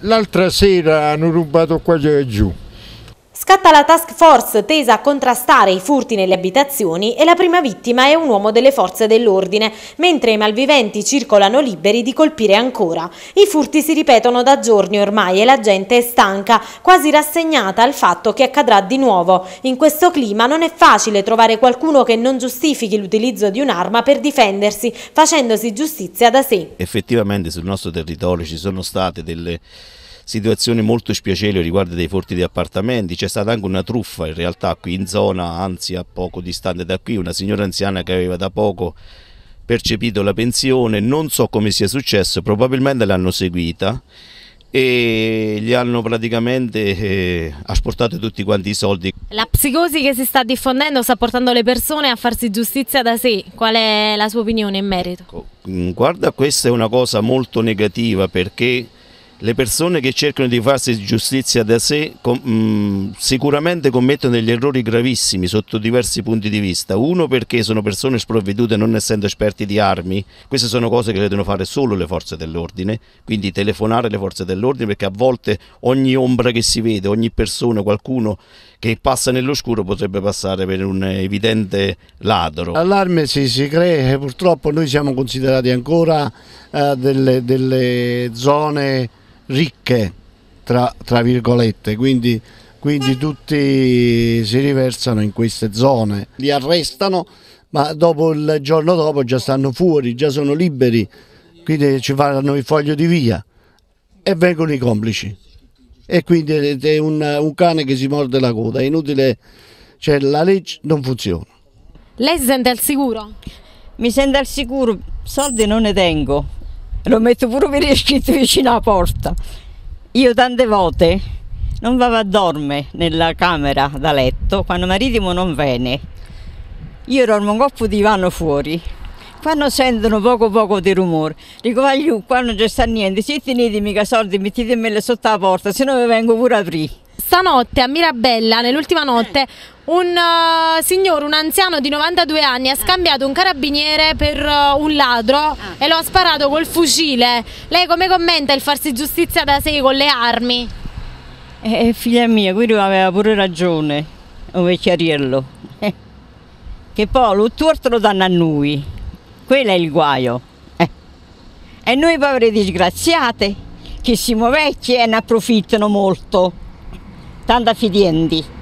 L'altra sera hanno rubato qua giù. Scatta la task force tesa a contrastare i furti nelle abitazioni e la prima vittima è un uomo delle forze dell'ordine, mentre i malviventi circolano liberi di colpire ancora. I furti si ripetono da giorni ormai e la gente è stanca, quasi rassegnata al fatto che accadrà di nuovo. In questo clima non è facile trovare qualcuno che non giustifichi l'utilizzo di un'arma per difendersi, facendosi giustizia da sé. Effettivamente sul nostro territorio ci sono state delle situazioni molto spiacevoli riguardo dei forti di appartamenti, c'è stata anche una truffa in realtà qui in zona, anzi a poco distante da qui, una signora anziana che aveva da poco percepito la pensione, non so come sia successo, probabilmente l'hanno seguita e gli hanno praticamente eh, asportato tutti quanti i soldi. La psicosi che si sta diffondendo sta portando le persone a farsi giustizia da sé, qual è la sua opinione in merito? Ecco, mm, guarda, questa è una cosa molto negativa perché le persone che cercano di farsi giustizia da sé com mh, mm, sicuramente commettono degli errori gravissimi sotto diversi punti di vista. Uno perché sono persone sprovvedute non essendo esperti di armi, queste sono cose che le devono fare solo le forze dell'ordine, quindi telefonare le forze dell'ordine perché a volte ogni ombra che si vede, ogni persona, qualcuno che passa nell'oscuro potrebbe passare per un evidente ladro. Allarme sì, si crea, purtroppo noi siamo considerati ancora eh, delle, delle zone ricche, tra, tra virgolette, quindi, quindi tutti si riversano in queste zone, li arrestano, ma dopo il giorno dopo già stanno fuori, già sono liberi, quindi ci faranno il foglio di via e vengono i complici. E quindi è un, un cane che si morde la coda, è inutile, cioè la legge non funziona. Lei si sente al sicuro? Mi sento al sicuro, soldi non ne tengo, lo metto pure per scritto vicino alla porta. Io tante volte non vado a dormire nella camera da letto quando marito non viene. Io dormo un coppo di divano fuori. Quando sentono poco poco di rumore, dico vagliù, qua non c'è sta niente, se tenete mica soldi, mettetemi sotto la porta, se no vi vengo pure a aprire stanotte a Mirabella, nell'ultima notte, un uh, signore, un anziano di 92 anni, ha eh. scambiato un carabiniere per uh, un ladro ah. e lo ha sparato col fucile. Lei come commenta il farsi giustizia da sé con le armi? Eh, figlia mia, qui aveva pure ragione, un vecchiariello. Che poi lo torto lo danno a noi, quello è il guaio. Eh. E noi poveri disgraziate, che siamo vecchi e ne approfittano molto tanta accidenti.